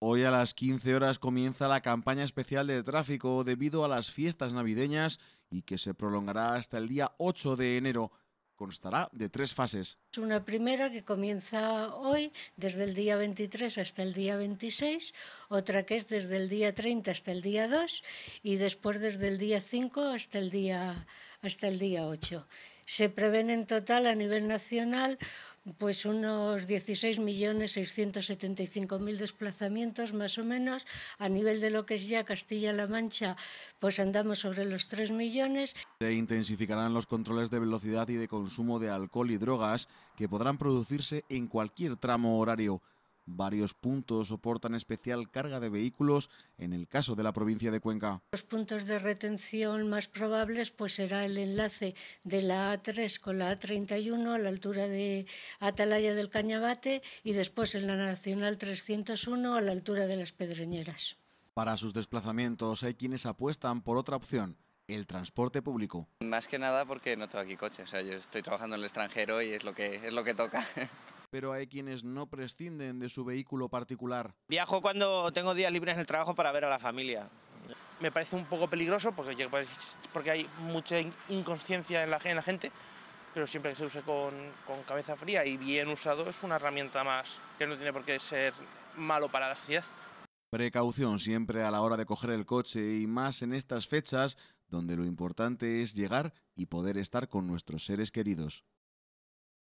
Hoy a las 15 horas comienza la campaña especial de tráfico debido a las fiestas navideñas y que se prolongará hasta el día 8 de enero. Constará de tres fases. Una primera que comienza hoy, desde el día 23 hasta el día 26, otra que es desde el día 30 hasta el día 2 y después desde el día 5 hasta el día, hasta el día 8. Se prevén en total a nivel nacional pues unos 16.675.000 desplazamientos más o menos. A nivel de lo que es ya Castilla-La Mancha, pues andamos sobre los 3 millones. Se intensificarán los controles de velocidad y de consumo de alcohol y drogas que podrán producirse en cualquier tramo horario. Varios puntos soportan especial carga de vehículos en el caso de la provincia de Cuenca. Los puntos de retención más probables pues será el enlace de la A3 con la A31 a la altura de Atalaya del Cañabate y después en la Nacional 301 a la altura de las Pedreñeras. Para sus desplazamientos hay quienes apuestan por otra opción, el transporte público. Más que nada porque no tengo aquí coche, o sea, yo estoy trabajando en el extranjero y es lo que es lo que toca. pero hay quienes no prescinden de su vehículo particular. Viajo cuando tengo días libres en el trabajo para ver a la familia. Me parece un poco peligroso porque, pues, hay mucha inconsciencia en la, gente, pero siempre que se use con, cabeza fría y bien usado es una herramienta más que no tiene por qué ser malo para la sociedad. Precaución siempre a la hora de coger el coche y más en estas fechas donde lo importante es llegar y poder estar con nuestros seres queridos.